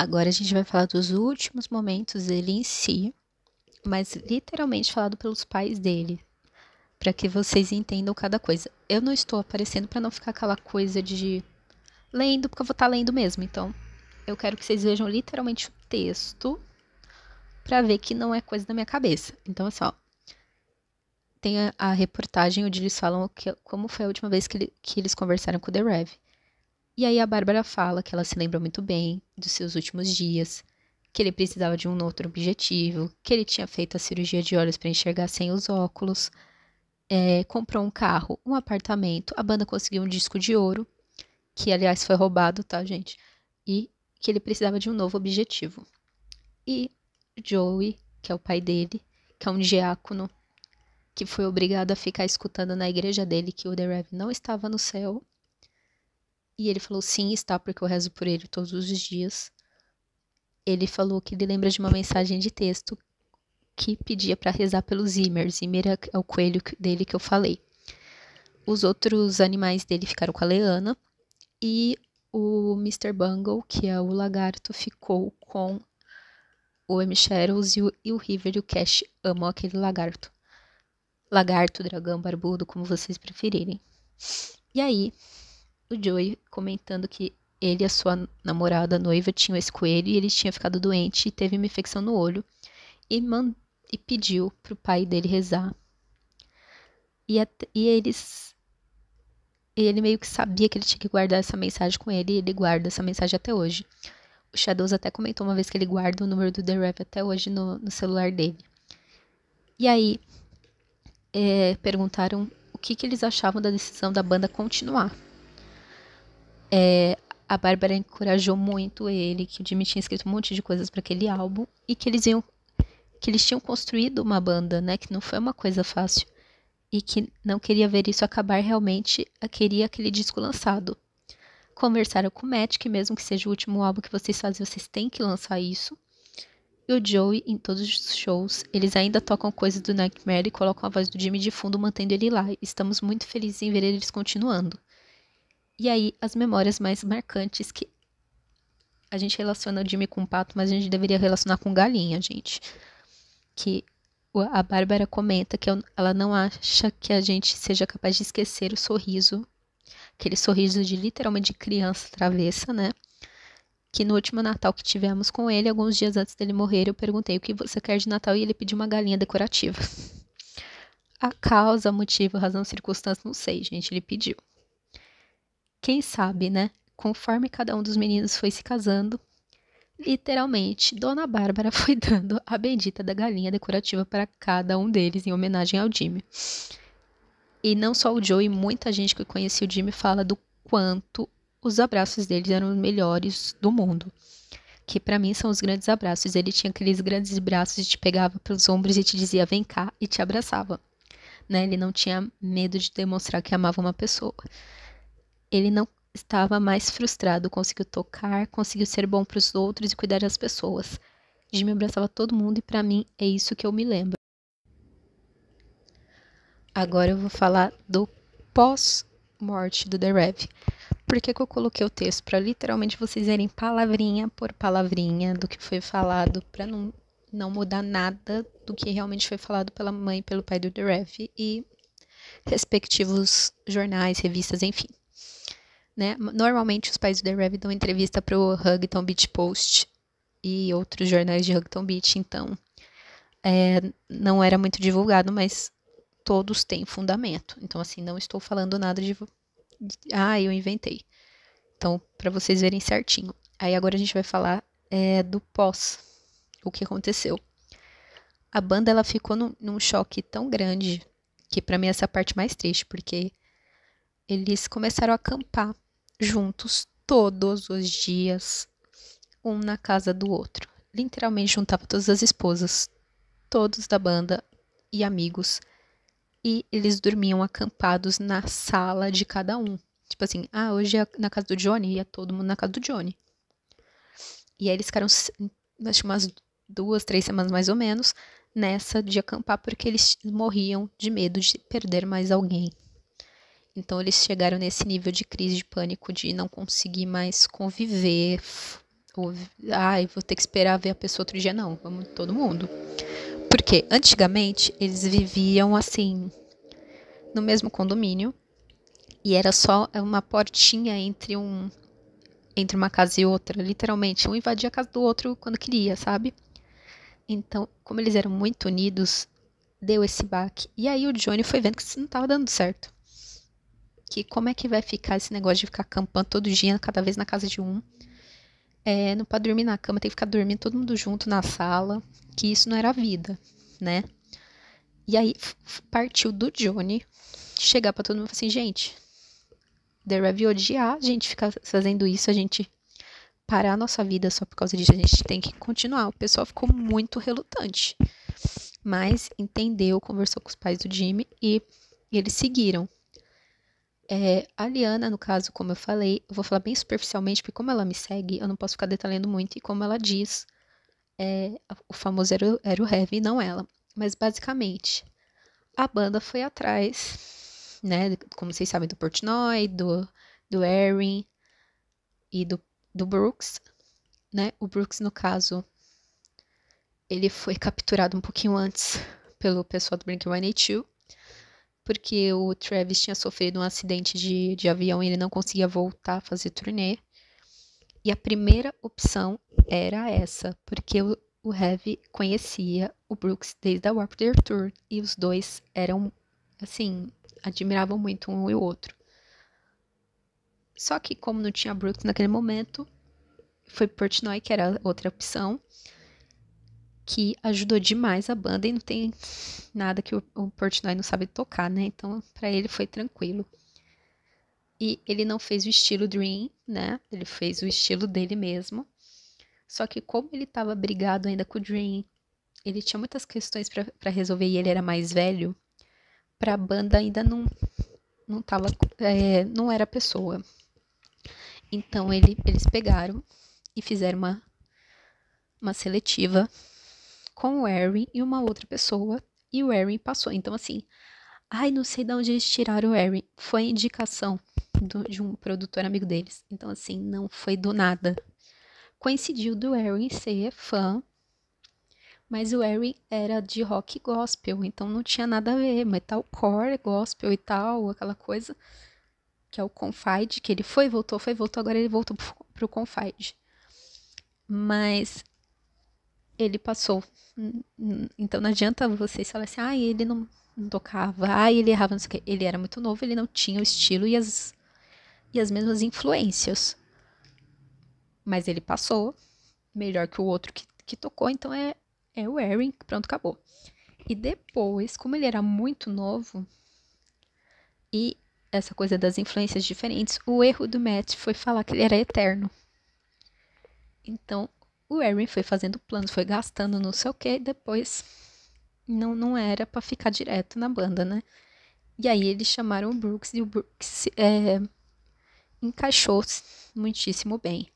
Agora a gente vai falar dos últimos momentos dele em si, mas literalmente falado pelos pais dele, para que vocês entendam cada coisa. Eu não estou aparecendo para não ficar aquela coisa de lendo, porque eu vou estar tá lendo mesmo. Então, eu quero que vocês vejam literalmente o texto para ver que não é coisa da minha cabeça. Então, é assim, só tem a, a, reportagem onde eles falam que, como foi a última vez que, ele, que eles conversaram com o The Rev. E aí a Bárbara fala que ela se lembra muito bem dos seus últimos dias, que ele precisava de um outro objetivo, que ele tinha feito a cirurgia de olhos para enxergar sem os óculos, é, comprou um carro, um apartamento, a banda conseguiu um disco de ouro, que aliás foi roubado, tá, gente? E que ele precisava de um novo objetivo. E Joey, que é o pai dele, que é um diácono, que foi obrigado a ficar escutando na igreja dele que o The Rev não estava no céu e ele falou: Sim, está, porque eu rezo por ele todos os dias. Ele falou que ele lembra de uma mensagem de texto que pedia para rezar pelos Zimmer. Zimmer é, é o coelho dele que eu falei. Os outros animais dele ficaram com a Leana. E o Mr. Bungle, que é o lagarto, ficou com o M. Sheryls e e o River e o Cash amam aquele lagarto. Lagarto, dragão, barbudo, como vocês preferirem. E aí, o Joey comentando que ele e a sua namorada a noiva tinham esse coelho e ele tinha ficado doente e teve uma infecção no olho e, man e pediu pro pai dele rezar. E, e eles e ele meio que sabia que ele tinha que guardar essa mensagem com ele e ele guarda essa mensagem até hoje. O Shadows até comentou uma vez que ele guarda o número do The Rev até hoje no, no celular dele. E aí é, perguntaram o que, que eles achavam da decisão da banda continuar. É, a Bárbara encorajou muito ele, que o Jimmy tinha escrito um monte de coisas para aquele álbum e que eles iam que eles tinham construído uma banda, né, que não foi uma coisa fácil e que não queria ver isso acabar realmente, queria aquele disco lançado. Conversaram com o Matt que mesmo que seja o último álbum que vocês fazem, vocês têm que lançar isso. E o Joey, em todos os shows, eles ainda tocam coisas do Nightmare e colocam a voz do Jimmy de fundo, mantendo ele lá. Estamos muito felizes em ver eles continuando. E aí, as memórias mais marcantes que a gente relaciona o Jimmy com o pato, mas a gente deveria relacionar com galinha, gente. Que a Bárbara comenta que ela não acha que a gente seja capaz de esquecer o sorriso, aquele sorriso de literalmente de criança travessa, né? Que no último Natal que tivemos com ele, alguns dias antes dele morrer, eu perguntei o que você quer de Natal e ele pediu uma galinha decorativa. A causa, motivo, razão, circunstância, não sei, gente, ele pediu. Quem sabe, né? Conforme cada um dos meninos foi se casando, literalmente, Dona Bárbara foi dando a bendita da galinha decorativa para cada um deles em homenagem ao Jimmy. E não só o Joe, e muita gente que conhecia o Jimmy fala do quanto os abraços deles eram os melhores do mundo. Que para mim são os grandes abraços. Ele tinha aqueles grandes braços e te pegava pelos ombros e te dizia vem cá e te abraçava. Né? Ele não tinha medo de demonstrar que amava uma pessoa. Ele não estava mais frustrado, conseguiu tocar, conseguiu ser bom para os outros e cuidar das pessoas. Jimmy abraçava todo mundo e para mim é isso que eu me lembro. Agora eu vou falar do pós-morte do The Rev. Por que, que eu coloquei o texto? Para literalmente vocês verem palavrinha por palavrinha do que foi falado, para não, não mudar nada do que realmente foi falado pela mãe, pelo pai do The Rev e respectivos jornais, revistas, enfim. Né? Normalmente os pais do The Rev dão entrevista para o Huggington Beach Post e outros jornais de Huggington Beach, então é, não era muito divulgado, mas todos têm fundamento. Então, assim, não estou falando nada de. Ah, eu inventei. Então, para vocês verem certinho. Aí agora a gente vai falar é, do pós, o que aconteceu. A banda ela ficou num, num choque tão grande que para mim essa é parte mais triste, porque eles começaram a acampar juntos todos os dias, um na casa do outro. Literalmente juntava todas as esposas, todos da banda e amigos, e eles dormiam acampados na sala de cada um. Tipo assim, ah, hoje é na casa do Johnny, ia é todo mundo na casa do Johnny. E aí eles ficaram, acho umas duas, três semanas mais ou menos, nessa de acampar, porque eles morriam de medo de perder mais alguém. Então eles chegaram nesse nível de crise de pânico de não conseguir mais conviver. Ou, ai, ah, vou ter que esperar ver a pessoa outro dia. Não, vamos todo mundo. Porque antigamente eles viviam assim, no mesmo condomínio, e era só uma portinha entre um entre uma casa e outra, literalmente, um invadia a casa do outro quando queria, sabe? Então, como eles eram muito unidos, deu esse baque. E aí o Johnny foi vendo que isso não estava dando certo que como é que vai ficar esse negócio de ficar acampando todo dia, cada vez na casa de um. É, não pode dormir na cama, tem que ficar dormindo todo mundo junto na sala, que isso não era vida, né? E aí partiu do Johnny chegar para todo mundo e falar assim, gente, deve odiar a gente ficar fazendo isso, a gente parar a nossa vida só por causa disso, a gente tem que continuar. O pessoal ficou muito relutante, mas entendeu, conversou com os pais do Jimmy e, e eles seguiram. É, a Liana, no caso, como eu falei, eu vou falar bem superficialmente, porque como ela me segue, eu não posso ficar detalhando muito, e como ela diz, é, o famoso era, era o Heavy, não ela. Mas basicamente, a banda foi atrás, né? Como vocês sabem, do Portnoy, do, do Erin e do, do Brooks, né? O Brooks, no caso, ele foi capturado um pouquinho antes pelo pessoal do Blink-182 porque o Travis tinha sofrido um acidente de, de avião e ele não conseguia voltar a fazer turnê. E a primeira opção era essa, porque o, o Heavy conhecia o Brooks desde a Warped Tour Tour e os dois eram, assim, admiravam muito um e o outro. Só que como não tinha Brooks naquele momento, foi Portnoy que era outra opção que ajudou demais a banda e não tem nada que o, o Portnoy não sabe tocar, né? Então, para ele foi tranquilo. E ele não fez o estilo Dream, né? Ele fez o estilo dele mesmo. Só que como ele estava brigado ainda com o Dream, ele tinha muitas questões para resolver e ele era mais velho, para a banda ainda não não tava, é, não era pessoa. Então ele, eles pegaram e fizeram uma, uma seletiva com o Erin e uma outra pessoa, e o Erin passou. Então, assim, ai, não sei de onde eles tiraram o Erin. Foi indicação do, de um produtor amigo deles. Então, assim, não foi do nada. Coincidiu do Erin ser fã, mas o Erin era de rock gospel, então não tinha nada a ver, metalcore, gospel e tal, aquela coisa que é o Confide, que ele foi, voltou, foi, voltou, agora ele voltou pro Confide. Mas ele passou. Hum, hum, então não adianta vocês falar assim, ah, ele não, não tocava, ah, ele errava, não sei o quê. Ele era muito novo, ele não tinha o estilo e as, e as mesmas influências. Mas ele passou melhor que o outro que, que tocou, então é, é o Erin, pronto, acabou. E depois, como ele era muito novo, e essa coisa das influências diferentes, o erro do Matt foi falar que ele era eterno. Então, o Harry foi fazendo planos, foi gastando não sei o que, e depois não, não era para ficar direto na banda, né? E aí eles chamaram o Brooks e o Brooks é, encaixou muitíssimo bem.